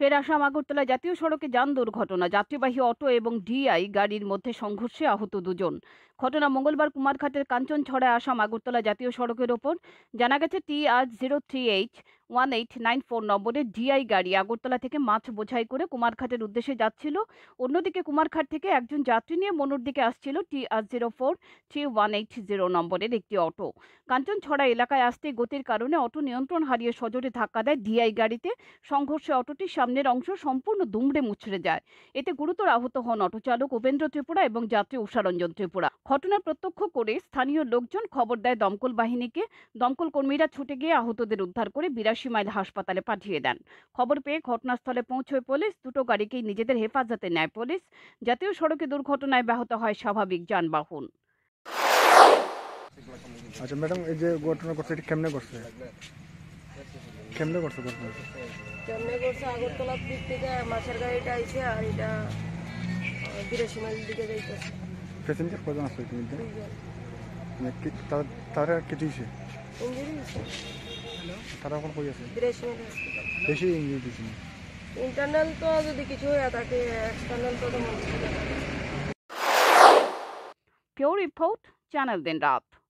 ফের আসাম আগরতলা জাতীয় সড়কে যান দুর্ঘটনা যাত্রীবাহী অটো এবং ডিআই গাড়ির মধ্যে সংঘর্ষে আহত দুজন ঘটনা মঙ্গলবার কুমারঘাটের কাঞ্চনছড়ায় আসাম আগরতলা জাতীয় সড়কের ওপর জানা গেছে T R zero three H one eight nine four নম্বরে ডিআই গাড়ি আগরতলা থেকে মাছ বোঝাই করে কুমারঘাটের উদ্দেশ্যে যাচ্ছিল অন্যদিকে কুমারঘাট থেকে একজন যাত্রী নিয়ে মনুর দিকে আসছিল T R zero four three one eight zero নম্বরের একটি অটো কাঞ্চনছড়া এলাকায় আসতে গতির কারণে অটো নিয়ন্ত্রণ হারিয়ে সজোরে ধাক্কা দেয় ডিআই গাড়িতে সংঘর্ষে অটোটির সামনের অংশ সম্পূর্ণ দুমড়ে মুছড়ে যায় এতে গুরুতর আহত হন অটো চালক উপেন্দ্র ত্রিপুরা এবং যাত্রী উষারঞ্জন ত্রিপুরা ঘটনা প্রত্যক্ষ করে স্থানীয় লোকজন খবর দেয় দমকল বাহিনীকে দমকল কর্মীরা ছুটে গিয়ে আহতদের উদ্ধার করে বিরাশ সীমায়দ হাসপাতালে পাঠিয়ে দেন খবর পেয়ে ঘটনাস্থলে পৌঁছয় পুলিশ দুটো গাড়িকেই নিজেদের হেফাজতে নেয় পুলিশ জাতীয় সড়কে দুর্ঘটনায় ব্যাহত হয় স্বাভাবিক যানবাহন আচ্ছা ম্যাডাম এই যে ঘটনা করছে এটা কেমনে করছে কেমনে করছে ঘটনা কেমনে করছে আগরতলার দিক থেকে মাছের গাড়িটা আইছে আর এটা বিরাশিমাইল দিকে যাইতেছে প্যাসেঞ্জার কজন আসছে মানে তারা কি দিয়েছে ইঞ্জিনিয়ার তারা এখন কই আছে বেশি ইঞ্জুরি দিছে ইন্টারনাল তো যদি কিছু হয় থাকে এক্সটারনাল তো পিওর রিপোর্ট চ্যানেল দিন রাত